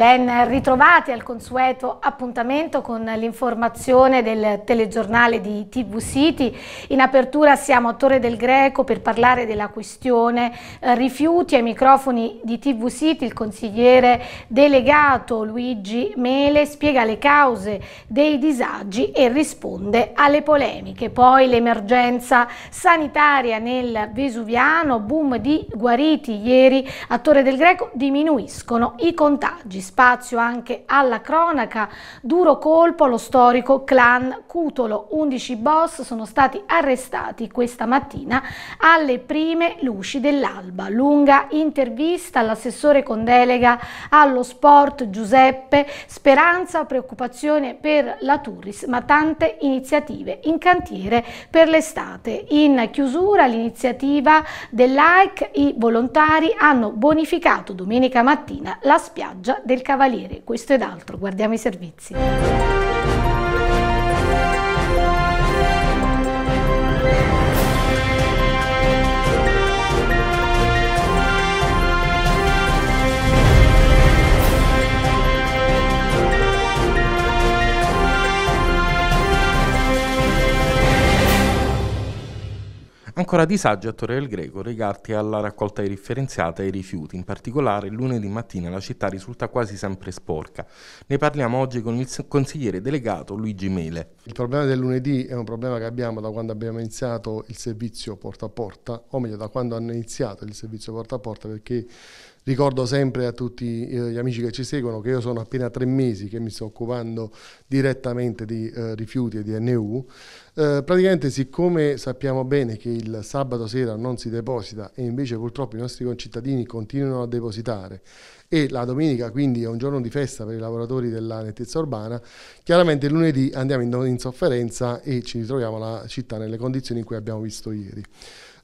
Ben ritrovati al consueto appuntamento con l'informazione del telegiornale di TV City. In apertura siamo a Torre del Greco per parlare della questione eh, rifiuti ai microfoni di TV City. Il consigliere delegato Luigi Mele spiega le cause dei disagi e risponde alle polemiche. Poi l'emergenza sanitaria nel Vesuviano, boom di guariti ieri a Torre del Greco, diminuiscono i contagi spazio anche alla cronaca. Duro colpo allo storico clan Cutolo. 11 boss sono stati arrestati questa mattina alle prime luci dell'alba. Lunga intervista all'assessore con delega allo sport Giuseppe Speranza, preoccupazione per la Turris, ma tante iniziative in cantiere per l'estate. In chiusura l'iniziativa dell'AIC, i volontari hanno bonificato domenica mattina la spiaggia del del Cavaliere, questo ed altro. Guardiamo i servizi. Ancora disagio a Torre del Greco legati alla raccolta differenziata e ai rifiuti, in particolare lunedì mattina la città risulta quasi sempre sporca. Ne parliamo oggi con il consigliere delegato Luigi Mele. Il problema del lunedì è un problema che abbiamo da quando abbiamo iniziato il servizio porta a porta, o meglio da quando hanno iniziato il servizio porta a porta perché Ricordo sempre a tutti eh, gli amici che ci seguono che io sono appena tre mesi che mi sto occupando direttamente di eh, rifiuti e di NU. Eh, praticamente siccome sappiamo bene che il sabato sera non si deposita e invece purtroppo i nostri concittadini continuano a depositare e la domenica quindi è un giorno di festa per i lavoratori della nettezza urbana, chiaramente il lunedì andiamo in, in sofferenza e ci ritroviamo la città nelle condizioni in cui abbiamo visto ieri.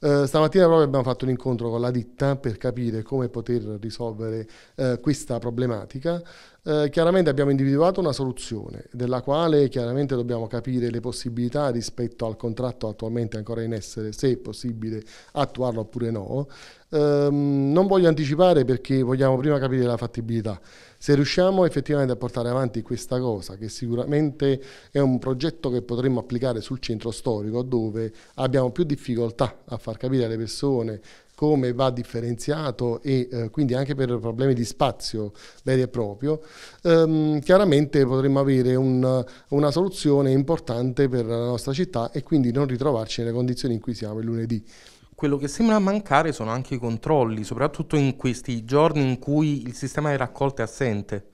Eh, stamattina proprio abbiamo fatto un incontro con la ditta per capire come poter risolvere eh, questa problematica. Eh, chiaramente abbiamo individuato una soluzione della quale chiaramente dobbiamo capire le possibilità rispetto al contratto attualmente ancora in essere, se è possibile attuarlo oppure no. Um, non voglio anticipare perché vogliamo prima capire la fattibilità. Se riusciamo effettivamente a portare avanti questa cosa, che sicuramente è un progetto che potremmo applicare sul centro storico, dove abbiamo più difficoltà a far capire alle persone come va differenziato e eh, quindi anche per problemi di spazio veri e proprio, ehm, chiaramente potremmo avere un, una soluzione importante per la nostra città e quindi non ritrovarci nelle condizioni in cui siamo il lunedì. Quello che sembra mancare sono anche i controlli, soprattutto in questi giorni in cui il sistema di raccolta è assente.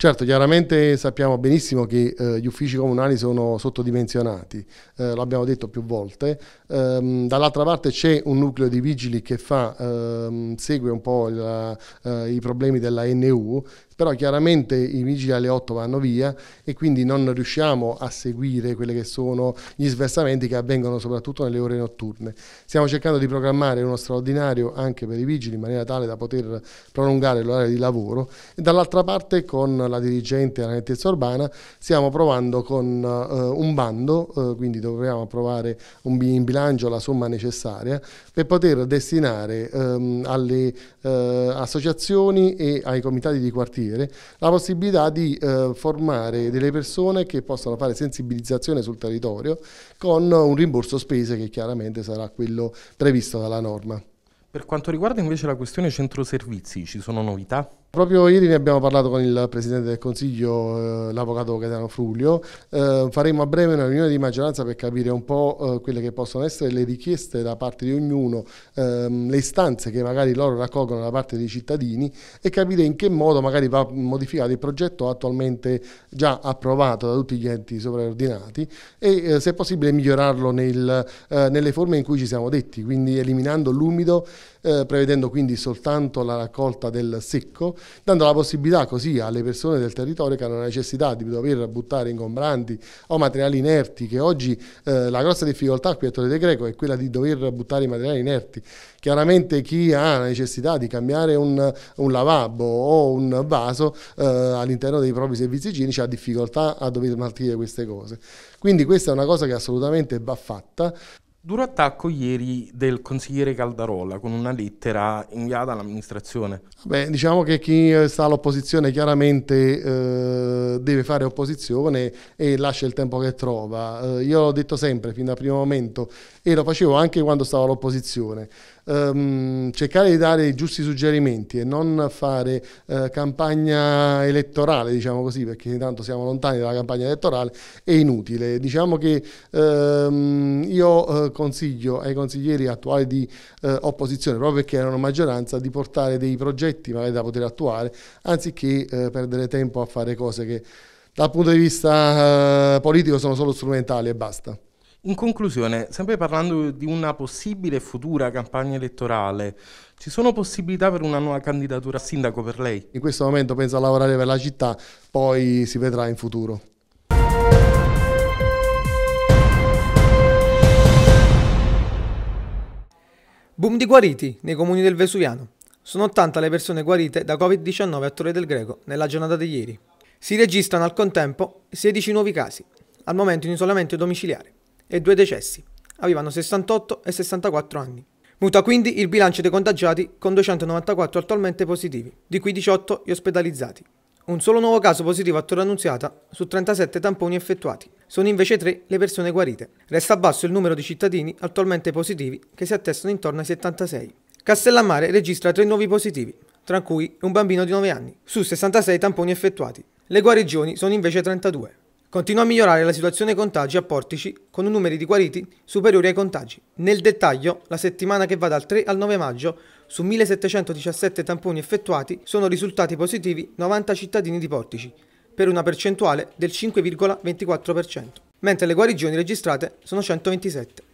Certo, chiaramente sappiamo benissimo che eh, gli uffici comunali sono sottodimensionati, eh, l'abbiamo detto più volte. Ehm, Dall'altra parte c'è un nucleo di vigili che fa, ehm, segue un po' il, eh, i problemi della NU, però chiaramente i vigili alle 8 vanno via e quindi non riusciamo a seguire quelli che sono gli sversamenti che avvengono soprattutto nelle ore notturne. Stiamo cercando di programmare uno straordinario anche per i vigili in maniera tale da poter prolungare l'orario di lavoro e dall'altra parte con la dirigente della nettezza urbana stiamo provando con eh, un bando, eh, quindi dobbiamo approvare un, in bilancio la somma necessaria per poter destinare ehm, alle eh, associazioni e ai comitati di quartiere vedere, la possibilità di eh, formare delle persone che possano fare sensibilizzazione sul territorio con un rimborso spese che chiaramente sarà quello previsto dalla norma. Per quanto riguarda invece la questione centro servizi, ci sono novità? Proprio ieri ne abbiamo parlato con il Presidente del Consiglio, eh, l'Avvocato Gaetano Fruglio. Eh, faremo a breve una riunione di maggioranza per capire un po' eh, quelle che possono essere le richieste da parte di ognuno, ehm, le istanze che magari loro raccolgono da parte dei cittadini e capire in che modo magari va modificato il progetto attualmente già approvato da tutti gli enti sovraordinati e eh, se è possibile migliorarlo nel, eh, nelle forme in cui ci siamo detti, quindi eliminando l'umido eh, prevedendo quindi soltanto la raccolta del secco, dando la possibilità così alle persone del territorio che hanno la necessità di dover buttare ingombranti o materiali inerti, che oggi eh, la grossa difficoltà qui a Torre De Greco è quella di dover buttare i materiali inerti. Chiaramente chi ha la necessità di cambiare un, un lavabo o un vaso eh, all'interno dei propri servizi igienici ha difficoltà a dover smaltire queste cose. Quindi questa è una cosa che assolutamente va fatta. Duro attacco ieri del consigliere Caldarola con una lettera inviata all'amministrazione. Beh, diciamo che chi eh, sta all'opposizione chiaramente eh, deve fare opposizione e lascia il tempo che trova. Eh, io l'ho detto sempre, fin dal primo momento, e lo facevo anche quando stavo all'opposizione ehm, cercare di dare i giusti suggerimenti e non fare eh, campagna elettorale, diciamo così, perché intanto siamo lontani dalla campagna elettorale, è inutile. Diciamo che ehm, io eh, consiglio ai consiglieri attuali di eh, opposizione, proprio perché erano maggioranza, di portare dei progetti magari da poter attuare, anziché eh, perdere tempo a fare cose che dal punto di vista eh, politico sono solo strumentali e basta. In conclusione, sempre parlando di una possibile futura campagna elettorale, ci sono possibilità per una nuova candidatura a sindaco per lei? In questo momento penso a lavorare per la città, poi si vedrà in futuro. Boom di guariti nei comuni del Vesuviano. Sono 80 le persone guarite da Covid-19 a Torre del Greco nella giornata di ieri. Si registrano al contempo 16 nuovi casi, al momento in isolamento domiciliare e due decessi. Avevano 68 e 64 anni. Muta quindi il bilancio dei contagiati con 294 attualmente positivi, di cui 18 gli ospedalizzati. Un solo nuovo caso positivo a Torre Annunziata su 37 tamponi effettuati. Sono invece 3 le persone guarite. Resta basso il numero di cittadini attualmente positivi che si attestano intorno ai 76. Castellammare registra 3 nuovi positivi, tra cui un bambino di 9 anni, su 66 tamponi effettuati. Le guarigioni sono invece 32. Continua a migliorare la situazione contagi a Portici con numeri di guariti superiori ai contagi. Nel dettaglio, la settimana che va dal 3 al 9 maggio, su 1717 tamponi effettuati sono risultati positivi 90 cittadini di Portici, per una percentuale del 5,24%, mentre le guarigioni registrate sono 127.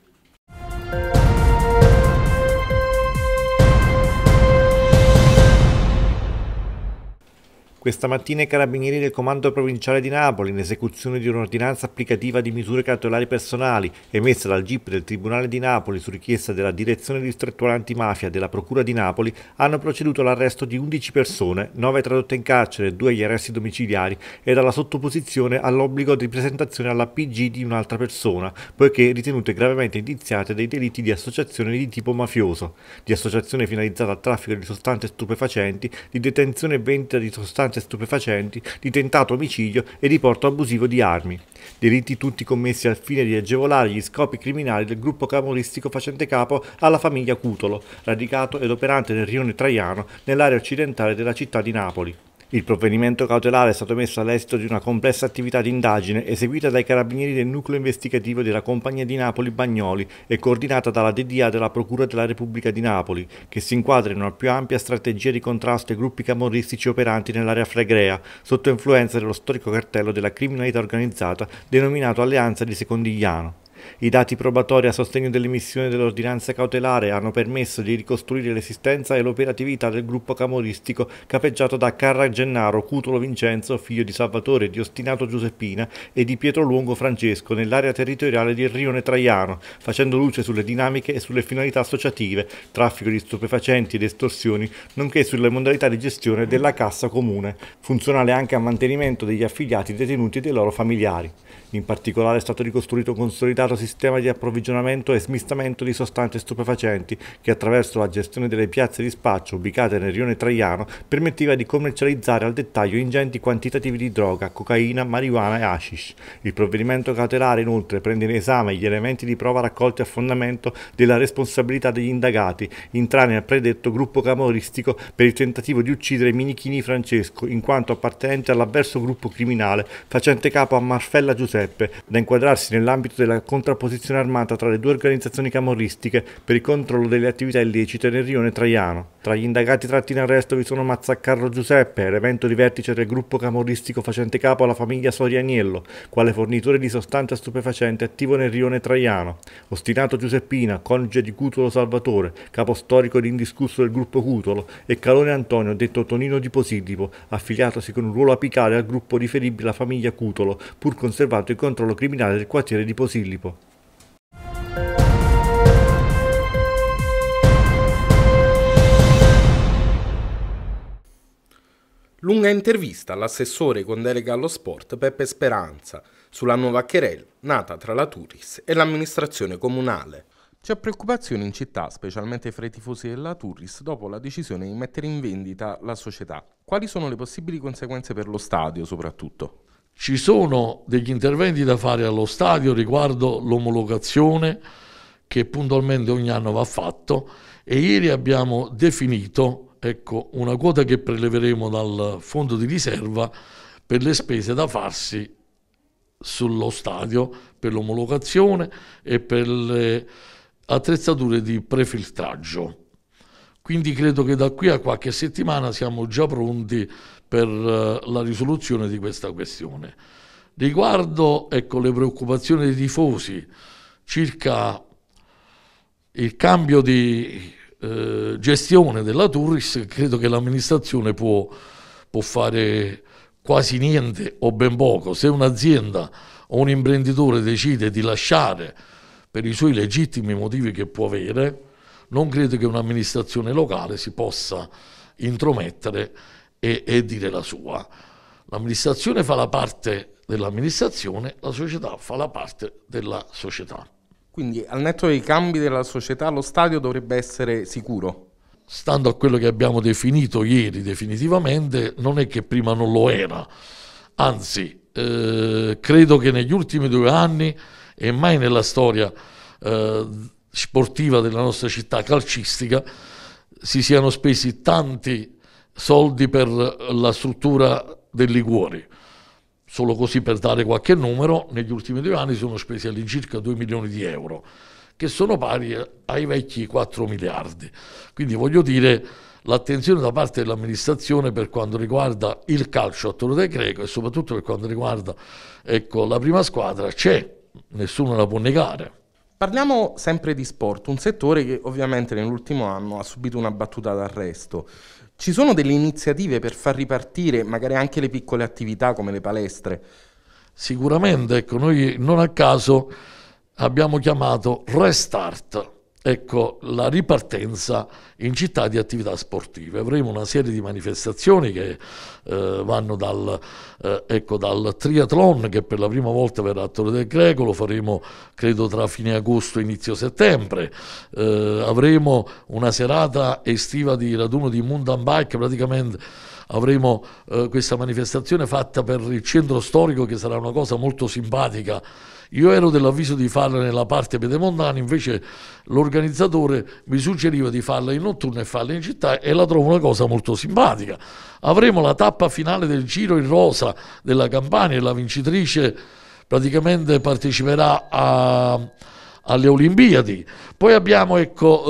Questa mattina i carabinieri del Comando Provinciale di Napoli, in esecuzione di un'ordinanza applicativa di misure cautelari personali emessa dal GIP del Tribunale di Napoli su richiesta della Direzione Distrettuale Antimafia della Procura di Napoli, hanno proceduto all'arresto di 11 persone, 9 tradotte in carcere, 2 agli arresti domiciliari e alla sottoposizione all'obbligo di presentazione alla PG di un'altra persona, poiché ritenute gravemente indiziate dei delitti di associazione di tipo mafioso, di associazione finalizzata al traffico di sostanze stupefacenti, di detenzione e vendita di sostanze sostanze stupefacenti, di tentato omicidio e di porto abusivo di armi. Delitti tutti commessi al fine di agevolare gli scopi criminali del gruppo camorristico facente capo alla famiglia Cutolo, radicato ed operante nel rione Traiano, nell'area occidentale della città di Napoli. Il provvedimento cautelare è stato messo all'esito di una complessa attività di indagine eseguita dai carabinieri del nucleo investigativo della Compagnia di Napoli Bagnoli e coordinata dalla DDA della Procura della Repubblica di Napoli, che si inquadra in una più ampia strategia di contrasto ai gruppi camorristici operanti nell'area flegrea, sotto influenza dello storico cartello della criminalità organizzata denominato Alleanza di Secondigliano. I dati probatori a sostegno dell'emissione dell'ordinanza cautelare hanno permesso di ricostruire l'esistenza e l'operatività del gruppo camoristico capeggiato da Carra Gennaro Cutolo Vincenzo, figlio di Salvatore di Ostinato Giuseppina e di Pietro Lungo Francesco nell'area territoriale del Rione Traiano, facendo luce sulle dinamiche e sulle finalità associative, traffico di stupefacenti ed estorsioni, nonché sulle modalità di gestione della cassa comune, funzionale anche al mantenimento degli affiliati detenuti e dei loro familiari. In particolare è stato ricostruito consolidato efficace sistema di approvvigionamento e smistamento di sostanze stupefacenti che attraverso la gestione delle piazze di spaccio ubicate nel rione Traiano permetteva di commercializzare al dettaglio ingenti quantitativi di droga, cocaina, marijuana e hashish. Il provvedimento cautelare inoltre prende in esame gli elementi di prova raccolti a fondamento della responsabilità degli indagati, intranei al predetto gruppo camoristico per il tentativo di uccidere Minichini Francesco in quanto appartenente all'avverso gruppo criminale facente capo a Marfella Giuseppe, da inquadrarsi nell'ambito della controversia contrapposizione armata tra le due organizzazioni camorristiche per il controllo delle attività illecite nel rione Traiano. Tra gli indagati tratti in arresto vi sono Mazzaccarro Giuseppe, elemento di vertice del gruppo camorristico facente capo alla famiglia Sorianiello, quale fornitore di sostanza stupefacente attivo nel rione Traiano, Ostinato Giuseppina, coniuge di Cutolo Salvatore, capo storico ed indiscusso del gruppo Cutolo, e Calone Antonio, detto Tonino di Posidipo, affiliatosi con un ruolo apicale al gruppo riferibile alla famiglia Cutolo, pur conservato il controllo criminale del quartiere di Posillipo. Lunga intervista all'assessore con delega allo sport Peppe Speranza sulla nuova querela nata tra la Turris e l'amministrazione comunale. C'è preoccupazione in città, specialmente fra i tifosi della Turris, dopo la decisione di mettere in vendita la società. Quali sono le possibili conseguenze per lo stadio soprattutto? Ci sono degli interventi da fare allo stadio riguardo l'omologazione che puntualmente ogni anno va fatto e ieri abbiamo definito ecco, una quota che preleveremo dal fondo di riserva per le spese da farsi sullo stadio per l'omologazione e per le attrezzature di prefiltraggio. Quindi credo che da qui a qualche settimana siamo già pronti per eh, la risoluzione di questa questione. Riguardo ecco, le preoccupazioni dei tifosi circa il cambio di eh, gestione della Turris credo che l'amministrazione può, può fare quasi niente o ben poco. Se un'azienda o un imprenditore decide di lasciare per i suoi legittimi motivi che può avere, non credo che un'amministrazione locale si possa intromettere e, e dire la sua. L'amministrazione fa la parte dell'amministrazione, la società fa la parte della società. Quindi al netto dei cambi della società lo stadio dovrebbe essere sicuro? Stando a quello che abbiamo definito ieri definitivamente, non è che prima non lo era. Anzi, eh, credo che negli ultimi due anni e mai nella storia eh, sportiva della nostra città calcistica si siano spesi tanti soldi per la struttura del liguori solo così per dare qualche numero, negli ultimi due anni sono spesi all'incirca 2 milioni di euro, che sono pari ai vecchi 4 miliardi. Quindi voglio dire l'attenzione da parte dell'amministrazione per quanto riguarda il calcio a Torre del Greco e soprattutto per quanto riguarda ecco, la prima squadra c'è, nessuno la può negare. Parliamo sempre di sport, un settore che ovviamente nell'ultimo anno ha subito una battuta d'arresto. Ci sono delle iniziative per far ripartire magari anche le piccole attività come le palestre? Sicuramente, ecco, noi non a caso abbiamo chiamato Restart ecco, la ripartenza in città di attività sportive. Avremo una serie di manifestazioni che eh, vanno dal, eh, ecco, dal, triathlon che per la prima volta verrà a Torre del Greco, lo faremo credo tra fine agosto e inizio settembre, eh, avremo una serata estiva di raduno di mountain bike praticamente avremo eh, questa manifestazione fatta per il centro storico che sarà una cosa molto simpatica io ero dell'avviso di farla nella parte pedemontana, invece l'organizzatore mi suggeriva di farla in notturna e farla in città e la trovo una cosa molto simpatica. Avremo la tappa finale del Giro in rosa della Campania e la vincitrice praticamente parteciperà a, alle Olimpiadi. Poi abbiamo ecco,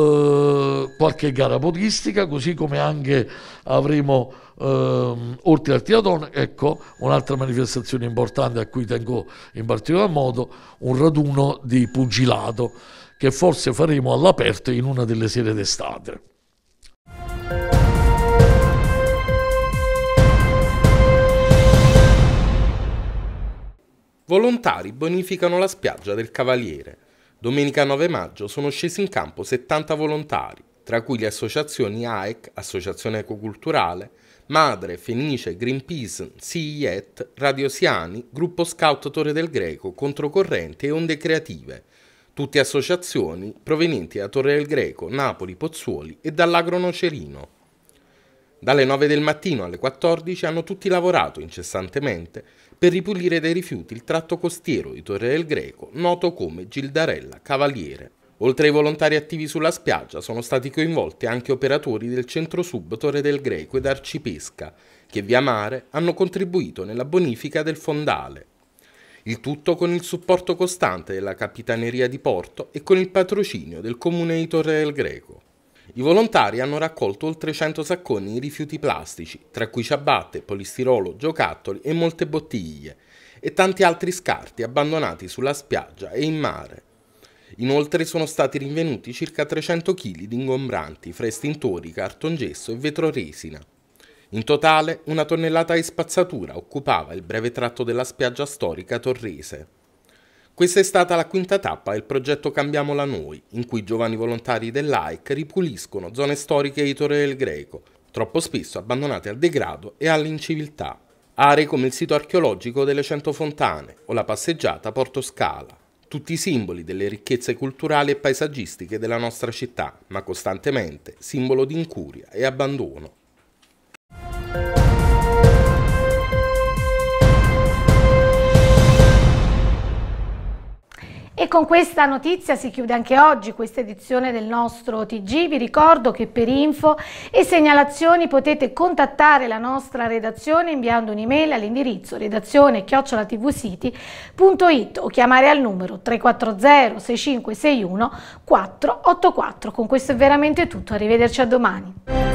eh, qualche gara podistica, così come anche avremo ehm, oltre al Triathlon, ecco un'altra manifestazione importante a cui tengo in particolar modo, un raduno di pugilato che forse faremo all'aperto in una delle sere d'estate. Volontari bonificano la spiaggia del Cavaliere. Domenica 9 maggio sono scesi in campo 70 volontari, tra cui le associazioni AEC, Associazione Ecoculturale, Madre, Fenice, Greenpeace, CIET, Radio Siani, Gruppo Scout Torre del Greco, Controcorrente e Onde Creative. Tutte associazioni provenienti da Torre del Greco, Napoli, Pozzuoli e dall'Agronocerino. Dalle 9 del mattino alle 14 hanno tutti lavorato incessantemente per ripulire dai rifiuti il tratto costiero di Torre del Greco, noto come Gildarella Cavaliere. Oltre ai volontari attivi sulla spiaggia sono stati coinvolti anche operatori del centro sub Torre del Greco ed Arcipesca, che via mare hanno contribuito nella bonifica del fondale. Il tutto con il supporto costante della Capitaneria di Porto e con il patrocinio del Comune di Torre del Greco. I volontari hanno raccolto oltre 100 sacconi di rifiuti plastici, tra cui ciabatte, polistirolo, giocattoli e molte bottiglie, e tanti altri scarti abbandonati sulla spiaggia e in mare, Inoltre sono stati rinvenuti circa 300 kg di ingombranti fra estintori, cartongesso e vetroresina. In totale, una tonnellata di spazzatura occupava il breve tratto della spiaggia storica torrese. Questa è stata la quinta tappa del progetto Cambiamola Noi, in cui i giovani volontari dell'AIC ripuliscono zone storiche di Torre del Greco, troppo spesso abbandonate al degrado e all'inciviltà. Aree come il sito archeologico delle Cento Fontane o la passeggiata Porto Scala tutti i simboli delle ricchezze culturali e paesaggistiche della nostra città, ma costantemente simbolo di incuria e abbandono. E con questa notizia si chiude anche oggi questa edizione del nostro TG. Vi ricordo che per info e segnalazioni potete contattare la nostra redazione inviando un'email all'indirizzo redazione chiocciolatvsiti.it o chiamare al numero 340 6561 484. Con questo è veramente tutto, arrivederci a domani.